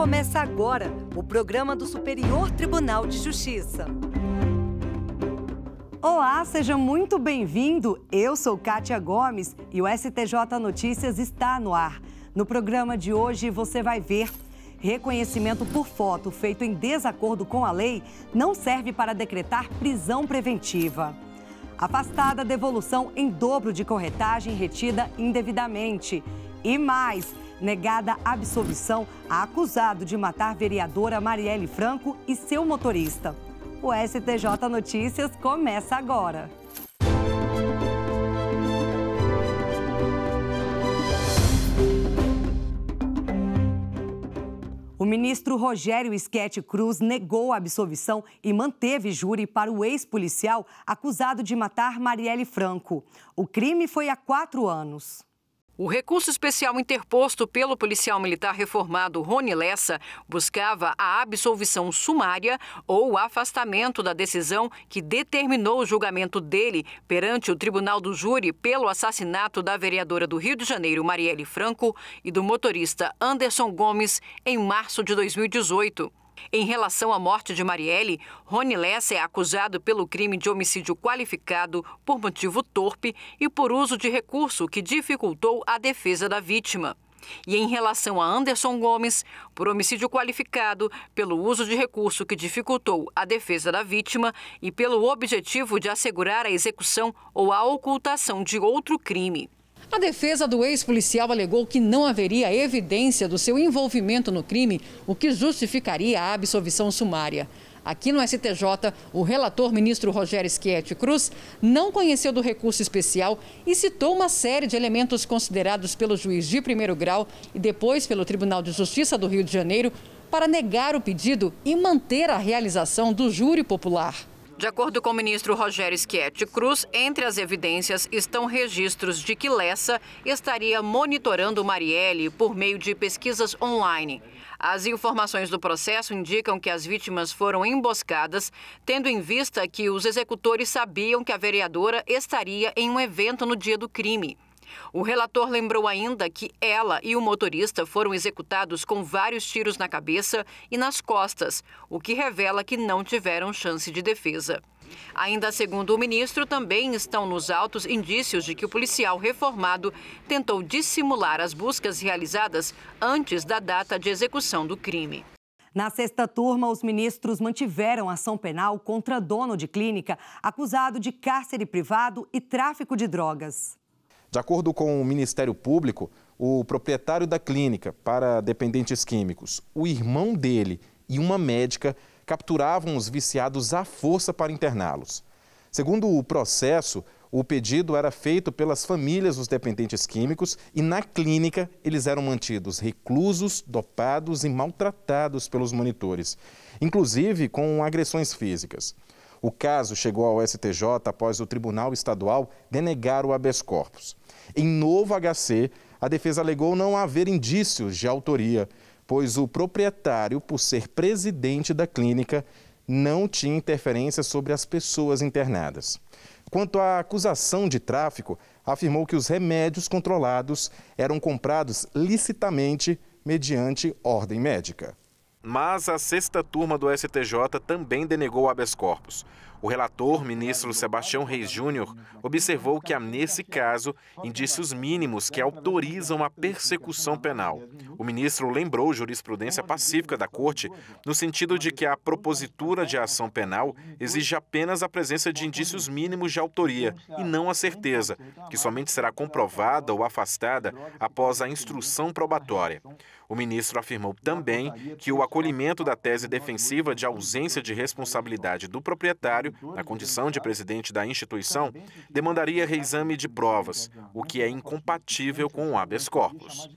começa agora o programa do Superior Tribunal de Justiça. Olá, seja muito bem-vindo. Eu sou Kátia Gomes e o STJ Notícias está no ar. No programa de hoje você vai ver. Reconhecimento por foto feito em desacordo com a lei não serve para decretar prisão preventiva. Afastada a devolução em dobro de corretagem retida indevidamente. E mais, negada absolvição a acusado de matar vereadora Marielle Franco e seu motorista. O STJ Notícias começa agora. O ministro Rogério Schetti Cruz negou a absolvição e manteve júri para o ex-policial acusado de matar Marielle Franco. O crime foi há quatro anos. O recurso especial interposto pelo policial militar reformado Rony Lessa buscava a absolvição sumária ou afastamento da decisão que determinou o julgamento dele perante o Tribunal do Júri pelo assassinato da vereadora do Rio de Janeiro, Marielle Franco, e do motorista Anderson Gomes em março de 2018. Em relação à morte de Marielle, Rony Lessa é acusado pelo crime de homicídio qualificado por motivo torpe e por uso de recurso que dificultou a defesa da vítima. E em relação a Anderson Gomes, por homicídio qualificado, pelo uso de recurso que dificultou a defesa da vítima e pelo objetivo de assegurar a execução ou a ocultação de outro crime. A defesa do ex-policial alegou que não haveria evidência do seu envolvimento no crime, o que justificaria a absolvição sumária. Aqui no STJ, o relator ministro Rogério Schietti Cruz não conheceu do recurso especial e citou uma série de elementos considerados pelo juiz de primeiro grau e depois pelo Tribunal de Justiça do Rio de Janeiro para negar o pedido e manter a realização do júri popular. De acordo com o ministro Rogério Schietti Cruz, entre as evidências estão registros de que Lessa estaria monitorando Marielle por meio de pesquisas online. As informações do processo indicam que as vítimas foram emboscadas, tendo em vista que os executores sabiam que a vereadora estaria em um evento no dia do crime. O relator lembrou ainda que ela e o motorista foram executados com vários tiros na cabeça e nas costas, o que revela que não tiveram chance de defesa. Ainda segundo o ministro, também estão nos autos indícios de que o policial reformado tentou dissimular as buscas realizadas antes da data de execução do crime. Na sexta turma, os ministros mantiveram ação penal contra dono de clínica acusado de cárcere privado e tráfico de drogas. De acordo com o Ministério Público, o proprietário da clínica para dependentes químicos, o irmão dele e uma médica capturavam os viciados à força para interná-los. Segundo o processo, o pedido era feito pelas famílias dos dependentes químicos e na clínica eles eram mantidos reclusos, dopados e maltratados pelos monitores, inclusive com agressões físicas. O caso chegou ao STJ após o Tribunal Estadual denegar o habeas corpus. Em novo HC, a defesa alegou não haver indícios de autoria, pois o proprietário, por ser presidente da clínica, não tinha interferência sobre as pessoas internadas. Quanto à acusação de tráfico, afirmou que os remédios controlados eram comprados licitamente mediante ordem médica. Mas a sexta turma do STJ também denegou o habeas corpus. O relator, ministro Sebastião Reis Júnior, observou que há, nesse caso, indícios mínimos que autorizam a persecução penal. O ministro lembrou jurisprudência pacífica da Corte, no sentido de que a propositura de ação penal exige apenas a presença de indícios mínimos de autoria e não a certeza, que somente será comprovada ou afastada após a instrução probatória. O ministro afirmou então, também que o acolhimento da tese defensiva de ausência de responsabilidade do proprietário, então, na condição de presidente da instituição, demandaria reexame de provas, o que é incompatível com o habeas corpus.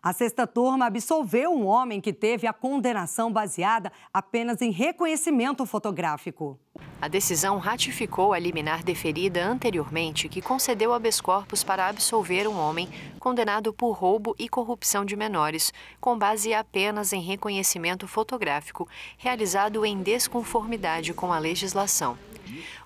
A sexta turma absolveu um homem que teve a condenação baseada apenas em reconhecimento fotográfico. A decisão ratificou a liminar deferida anteriormente, que concedeu habeas corpus para absolver um homem condenado por roubo e corrupção de menores, com base apenas em reconhecimento fotográfico, realizado em desconformidade com a legislação.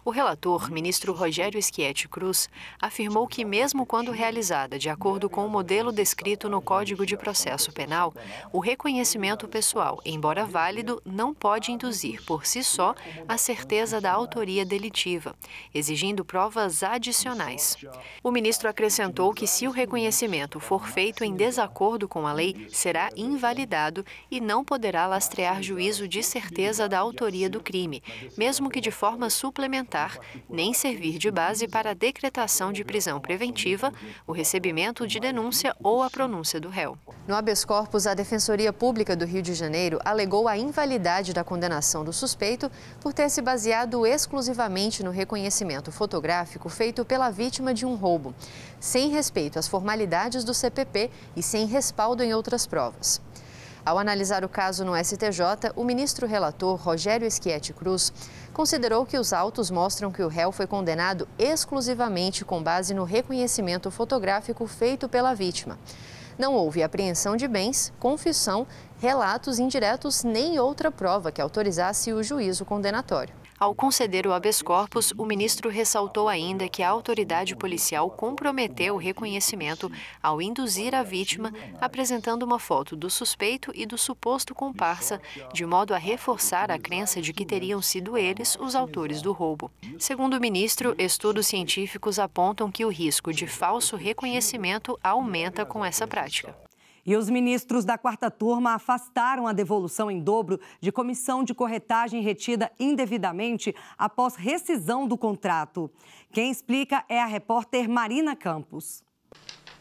O relator, ministro Rogério Schietti Cruz, afirmou que, mesmo quando realizada de acordo com o modelo descrito no Código de Processo Penal, o reconhecimento pessoal, embora válido, não pode induzir por si só a certeza da autoria delitiva, exigindo provas adicionais. O ministro acrescentou que, se o reconhecimento for feito em desacordo com a lei, será invalidado e não poderá lastrear juízo de certeza da autoria do crime, mesmo que de forma superior suplementar, nem servir de base para a decretação de prisão preventiva, o recebimento de denúncia ou a pronúncia do réu. No habeas corpus, a Defensoria Pública do Rio de Janeiro alegou a invalidade da condenação do suspeito por ter se baseado exclusivamente no reconhecimento fotográfico feito pela vítima de um roubo, sem respeito às formalidades do CPP e sem respaldo em outras provas. Ao analisar o caso no STJ, o ministro relator Rogério Schietti Cruz considerou que os autos mostram que o réu foi condenado exclusivamente com base no reconhecimento fotográfico feito pela vítima. Não houve apreensão de bens, confissão, relatos indiretos nem outra prova que autorizasse o juízo condenatório. Ao conceder o habeas corpus, o ministro ressaltou ainda que a autoridade policial comprometeu o reconhecimento ao induzir a vítima apresentando uma foto do suspeito e do suposto comparsa, de modo a reforçar a crença de que teriam sido eles os autores do roubo. Segundo o ministro, estudos científicos apontam que o risco de falso reconhecimento aumenta com essa prática. E os ministros da quarta turma afastaram a devolução em dobro de comissão de corretagem retida indevidamente após rescisão do contrato. Quem explica é a repórter Marina Campos.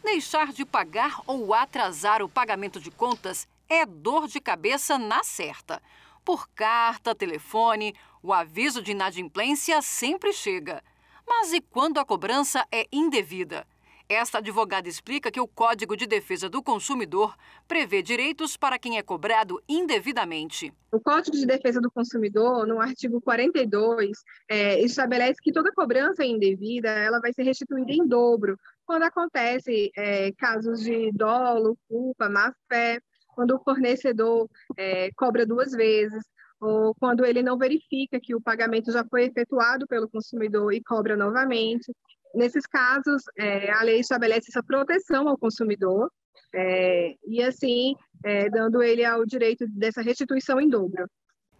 Deixar de pagar ou atrasar o pagamento de contas é dor de cabeça na certa. Por carta, telefone, o aviso de inadimplência sempre chega. Mas e quando a cobrança é indevida? Esta advogada explica que o Código de Defesa do Consumidor prevê direitos para quem é cobrado indevidamente. O Código de Defesa do Consumidor, no artigo 42, é, estabelece que toda cobrança indevida ela vai ser restituída em dobro quando acontece é, casos de dolo, culpa, má fé, quando o fornecedor é, cobra duas vezes, ou quando ele não verifica que o pagamento já foi efetuado pelo consumidor e cobra novamente. Nesses casos, é, a lei estabelece essa proteção ao consumidor é, e, assim, é, dando ele ao direito dessa restituição em dobro.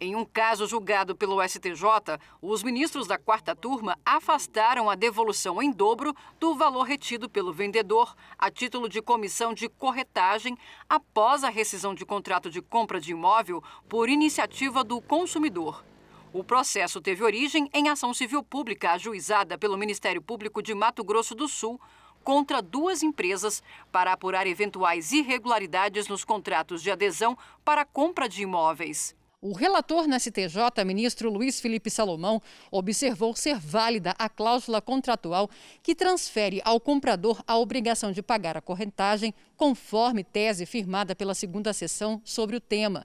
Em um caso julgado pelo STJ, os ministros da quarta turma afastaram a devolução em dobro do valor retido pelo vendedor a título de comissão de corretagem após a rescisão de contrato de compra de imóvel por iniciativa do consumidor. O processo teve origem em ação civil pública ajuizada pelo Ministério Público de Mato Grosso do Sul contra duas empresas para apurar eventuais irregularidades nos contratos de adesão para compra de imóveis. O relator na STJ, ministro Luiz Felipe Salomão, observou ser válida a cláusula contratual que transfere ao comprador a obrigação de pagar a correntagem, conforme tese firmada pela segunda sessão sobre o tema.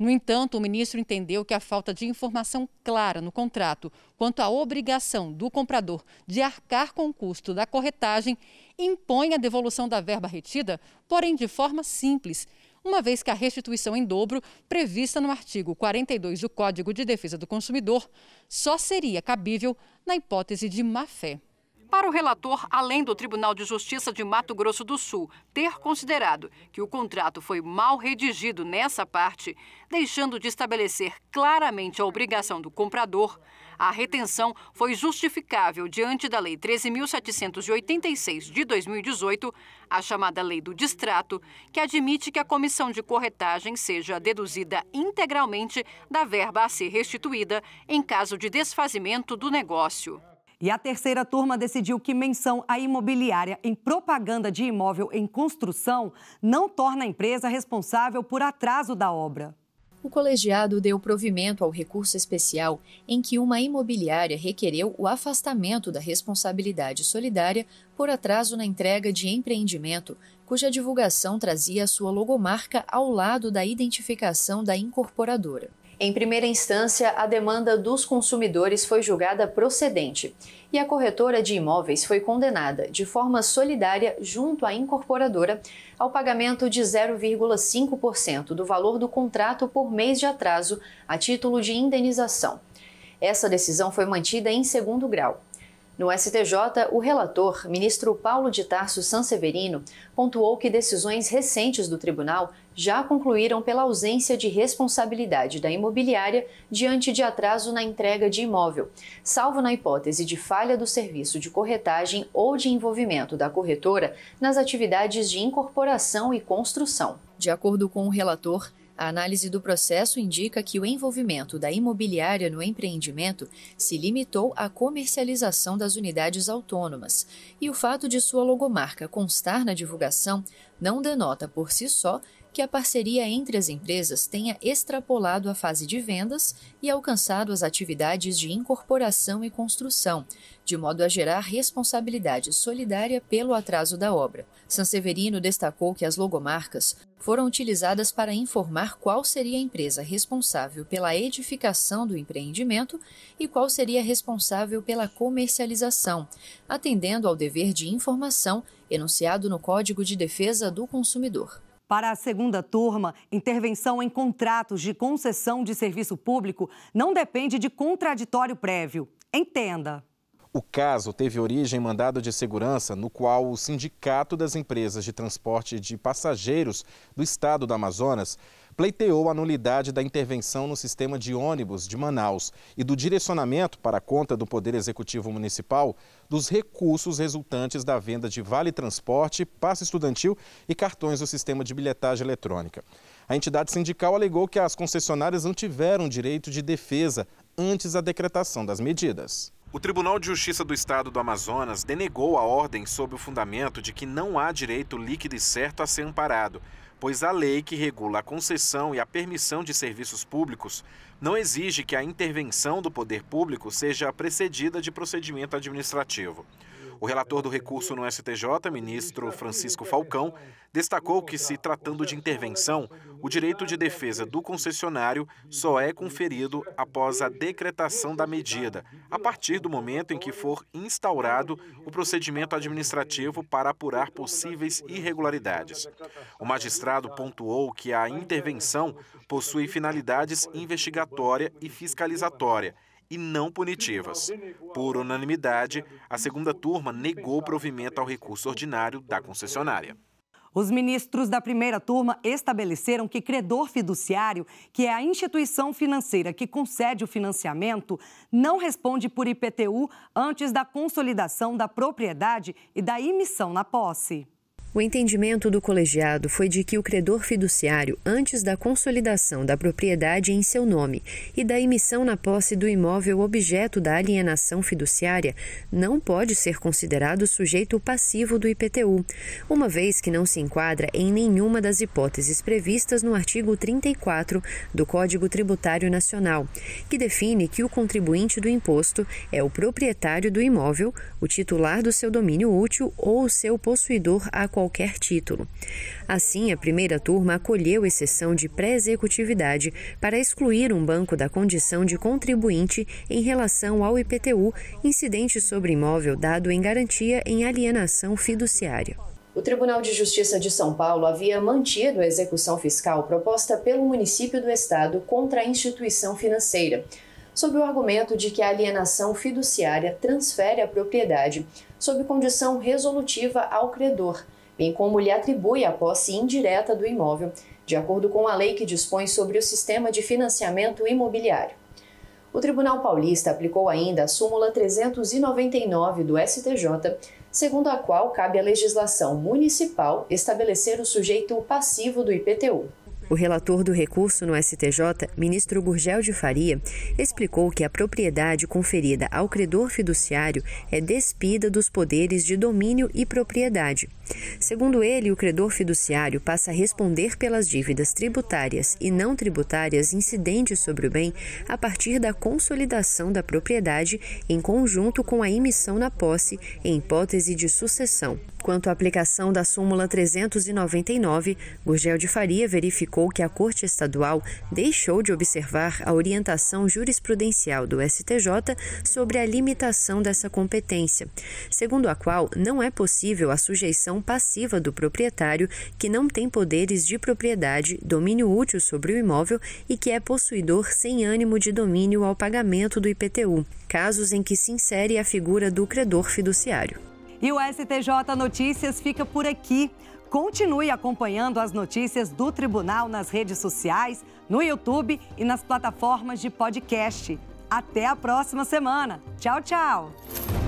No entanto, o ministro entendeu que a falta de informação clara no contrato quanto à obrigação do comprador de arcar com o custo da corretagem impõe a devolução da verba retida, porém de forma simples, uma vez que a restituição em dobro, prevista no artigo 42 do Código de Defesa do Consumidor, só seria cabível na hipótese de má-fé. Para o relator, além do Tribunal de Justiça de Mato Grosso do Sul ter considerado que o contrato foi mal redigido nessa parte, deixando de estabelecer claramente a obrigação do comprador, a retenção foi justificável diante da Lei 13.786 de 2018, a chamada Lei do Distrato, que admite que a comissão de corretagem seja deduzida integralmente da verba a ser restituída em caso de desfazimento do negócio. E a terceira turma decidiu que menção à imobiliária em propaganda de imóvel em construção não torna a empresa responsável por atraso da obra. O colegiado deu provimento ao recurso especial em que uma imobiliária requereu o afastamento da responsabilidade solidária por atraso na entrega de empreendimento, cuja divulgação trazia sua logomarca ao lado da identificação da incorporadora. Em primeira instância, a demanda dos consumidores foi julgada procedente e a corretora de imóveis foi condenada de forma solidária junto à incorporadora ao pagamento de 0,5% do valor do contrato por mês de atraso a título de indenização. Essa decisão foi mantida em segundo grau no STJ, o relator, ministro Paulo de Tarso Sanseverino, pontuou que decisões recentes do tribunal já concluíram pela ausência de responsabilidade da imobiliária diante de atraso na entrega de imóvel, salvo na hipótese de falha do serviço de corretagem ou de envolvimento da corretora nas atividades de incorporação e construção. De acordo com o relator, a análise do processo indica que o envolvimento da imobiliária no empreendimento se limitou à comercialização das unidades autônomas, e o fato de sua logomarca constar na divulgação não denota por si só que a parceria entre as empresas tenha extrapolado a fase de vendas e alcançado as atividades de incorporação e construção, de modo a gerar responsabilidade solidária pelo atraso da obra. Sanseverino destacou que as logomarcas foram utilizadas para informar qual seria a empresa responsável pela edificação do empreendimento e qual seria responsável pela comercialização, atendendo ao dever de informação enunciado no Código de Defesa do Consumidor. Para a segunda turma, intervenção em contratos de concessão de serviço público não depende de contraditório prévio. Entenda. O caso teve origem em mandado de segurança, no qual o Sindicato das Empresas de Transporte de Passageiros do Estado do Amazonas pleiteou a nulidade da intervenção no sistema de ônibus de Manaus e do direcionamento para a conta do Poder Executivo Municipal dos recursos resultantes da venda de vale transporte, passe estudantil e cartões do sistema de bilhetagem eletrônica. A entidade sindical alegou que as concessionárias não tiveram direito de defesa antes da decretação das medidas. O Tribunal de Justiça do Estado do Amazonas denegou a ordem sob o fundamento de que não há direito líquido e certo a ser amparado, pois a lei que regula a concessão e a permissão de serviços públicos não exige que a intervenção do poder público seja precedida de procedimento administrativo. O relator do recurso no STJ, ministro Francisco Falcão, destacou que, se tratando de intervenção, o direito de defesa do concessionário só é conferido após a decretação da medida, a partir do momento em que for instaurado o procedimento administrativo para apurar possíveis irregularidades. O magistrado pontuou que a intervenção possui finalidades investigatória e fiscalizatória e não punitivas. Por unanimidade, a segunda turma negou provimento ao recurso ordinário da concessionária. Os ministros da primeira turma estabeleceram que credor fiduciário, que é a instituição financeira que concede o financiamento, não responde por IPTU antes da consolidação da propriedade e da emissão na posse. O entendimento do colegiado foi de que o credor fiduciário, antes da consolidação da propriedade em seu nome e da emissão na posse do imóvel objeto da alienação fiduciária, não pode ser considerado sujeito passivo do IPTU, uma vez que não se enquadra em nenhuma das hipóteses previstas no artigo 34 do Código Tributário Nacional, que define que o contribuinte do imposto é o proprietário do imóvel, o titular do seu domínio útil ou o seu possuidor a qualquer título. Assim, a primeira turma acolheu exceção de pré-executividade para excluir um banco da condição de contribuinte em relação ao IPTU, incidente sobre imóvel dado em garantia em alienação fiduciária. O Tribunal de Justiça de São Paulo havia mantido a execução fiscal proposta pelo município do estado contra a instituição financeira, sob o argumento de que a alienação fiduciária transfere a propriedade sob condição resolutiva ao credor bem como lhe atribui a posse indireta do imóvel, de acordo com a lei que dispõe sobre o sistema de financiamento imobiliário. O Tribunal Paulista aplicou ainda a súmula 399 do STJ, segundo a qual cabe à legislação municipal estabelecer o sujeito passivo do IPTU. O relator do recurso no STJ, ministro Gurgel de Faria, explicou que a propriedade conferida ao credor fiduciário é despida dos poderes de domínio e propriedade. Segundo ele, o credor fiduciário passa a responder pelas dívidas tributárias e não tributárias incidentes sobre o bem a partir da consolidação da propriedade em conjunto com a emissão na posse, em hipótese de sucessão. Quanto à aplicação da súmula 399, Gurgel de Faria verificou que a Corte Estadual deixou de observar a orientação jurisprudencial do STJ sobre a limitação dessa competência, segundo a qual não é possível a sujeição passiva do proprietário que não tem poderes de propriedade, domínio útil sobre o imóvel e que é possuidor sem ânimo de domínio ao pagamento do IPTU, casos em que se insere a figura do credor fiduciário. E o STJ Notícias fica por aqui. Continue acompanhando as notícias do tribunal nas redes sociais, no YouTube e nas plataformas de podcast. Até a próxima semana. Tchau, tchau.